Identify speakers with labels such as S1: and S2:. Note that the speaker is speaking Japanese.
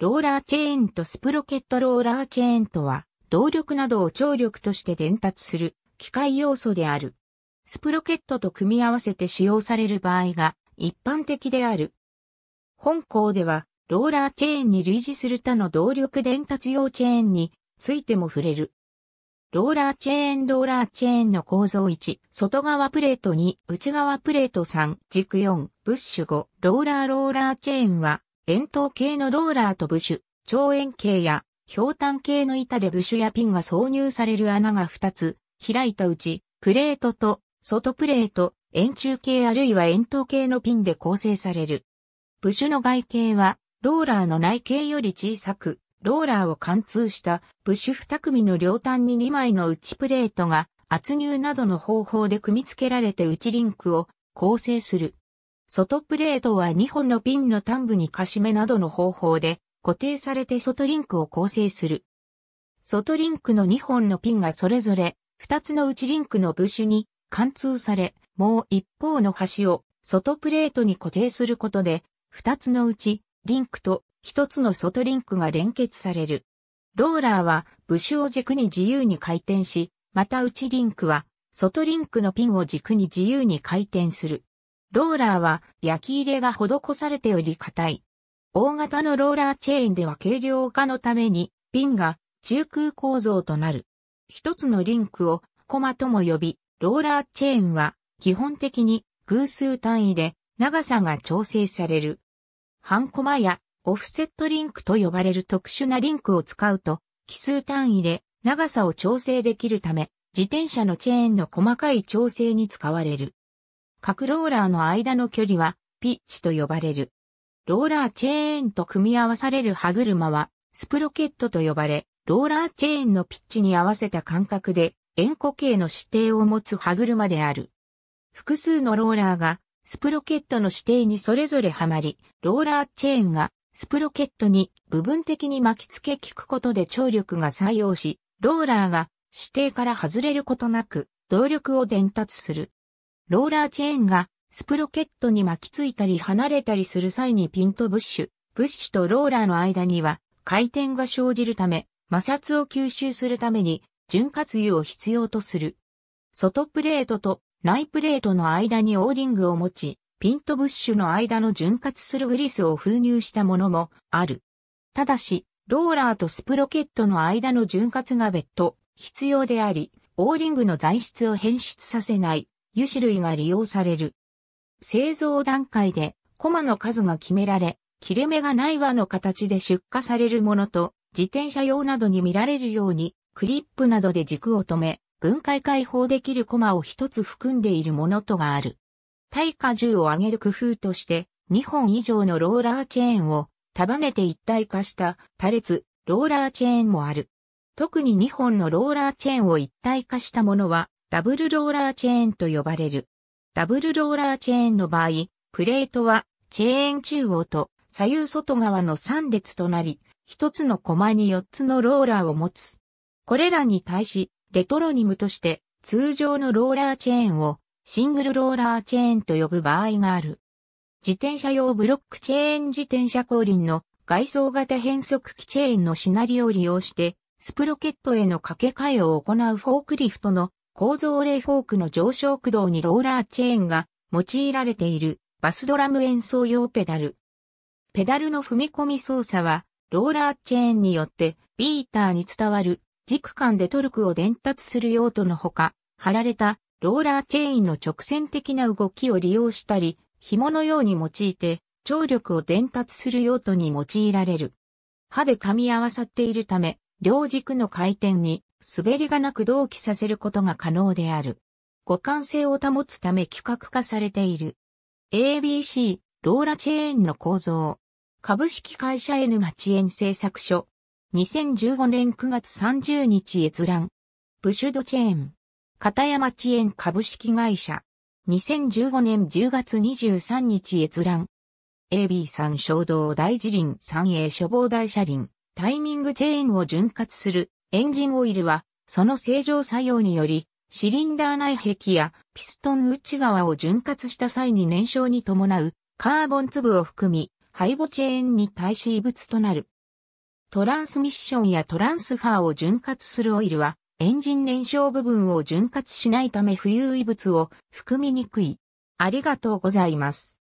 S1: ローラーチェーンとスプロケットローラーチェーンとは、動力などを張力として伝達する機械要素である。スプロケットと組み合わせて使用される場合が一般的である。本校では、ローラーチェーンに類似する他の動力伝達用チェーンについても触れる。ローラーチェーンローラーチェーンの構造1、外側プレート2、内側プレート3、軸4、ブッシュ5、ローラーローラーチェーンは、円筒形のローラーとブッシュ、長円形や、氷炭形の板でブッシュやピンが挿入される穴が2つ、開いたうち、プレートと、外プレート、円柱形あるいは円筒形のピンで構成される。ブッシュの外形は、ローラーの内径より小さく、ローラーを貫通したブッシュ2組の両端に2枚の内プレートが圧入などの方法で組み付けられて内リンクを構成する。外プレートは2本のピンの端部にかしめなどの方法で固定されて外リンクを構成する。外リンクの2本のピンがそれぞれ2つの内リンクの部首に貫通され、もう一方の端を外プレートに固定することで、2つのうちリンクと1つの外リンクが連結される。ローラーは部首を軸に自由に回転し、また内リンクは外リンクのピンを軸に自由に回転する。ローラーは焼き入れが施されており硬い。大型のローラーチェーンでは軽量化のために、ピンが中空構造となる。一つのリンクをコマとも呼び、ローラーチェーンは基本的に偶数単位で長さが調整される。半コマやオフセットリンクと呼ばれる特殊なリンクを使うと、奇数単位で長さを調整できるため、自転車のチェーンの細かい調整に使われる。各ローラーの間の距離はピッチと呼ばれる。ローラーチェーンと組み合わされる歯車はスプロケットと呼ばれ、ローラーチェーンのピッチに合わせた間隔で円弧形の指定を持つ歯車である。複数のローラーがスプロケットの指定にそれぞれはまり、ローラーチェーンがスプロケットに部分的に巻き付け効くことで張力が作用し、ローラーが指定から外れることなく動力を伝達する。ローラーチェーンがスプロケットに巻きついたり離れたりする際にピントブッシュ、ブッシュとローラーの間には回転が生じるため、摩擦を吸収するために潤滑油を必要とする。外プレートと内プレートの間にオーリングを持ち、ピントブッシュの間の潤滑するグリスを封入したものもある。ただし、ローラーとスプロケットの間の潤滑が別途必要であり、オーリングの材質を変質させない油脂類が利用される。製造段階でコマの数が決められ、切れ目がない輪の形で出荷されるものと、自転車用などに見られるように、クリップなどで軸を止め、分解解放できるコマを一つ含んでいるものとがある。耐荷重を上げる工夫として、2本以上のローラーチェーンを束ねて一体化した多列、ローラーチェーンもある。特に2本のローラーチェーンを一体化したものは、ダブルローラーチェーンと呼ばれる。ダブルローラーチェーンの場合、プレートはチェーン中央と左右外側の3列となり、1つのコマに4つのローラーを持つ。これらに対し、レトロニムとして通常のローラーチェーンをシングルローラーチェーンと呼ぶ場合がある。自転車用ブロックチェーン自転車後輪の外装型変速機チェーンのシナリオを利用して、スプロケットへの掛け替えを行うフォークリフトの構造イフォークの上昇駆動にローラーチェーンが用いられているバスドラム演奏用ペダル。ペダルの踏み込み操作はローラーチェーンによってビーターに伝わる軸間でトルクを伝達する用途のほか、貼られたローラーチェーンの直線的な動きを利用したり、紐のように用いて、張力を伝達する用途に用いられる。刃で噛み合わさっているため、両軸の回転に滑りがなく同期させることが可能である。互換性を保つため規格化されている。ABC、ローラチェーンの構造。株式会社 N 町園製作所。2015年9月30日閲覧。ブシュドチェーン。片山地園株式会社。2015年10月23日閲覧。AB3 衝動大辞林 3A 処防大車輪。タイミングチェーンを潤滑するエンジンオイルは、その正常作用により、シリンダー内壁やピストン内側を潤滑した際に燃焼に伴うカーボン粒を含み、イボチェーンに対し異物となる。トランスミッションやトランスファーを潤滑するオイルは、エンジン燃焼部分を潤滑しないため浮遊異物を含みにくい。ありがとうございます。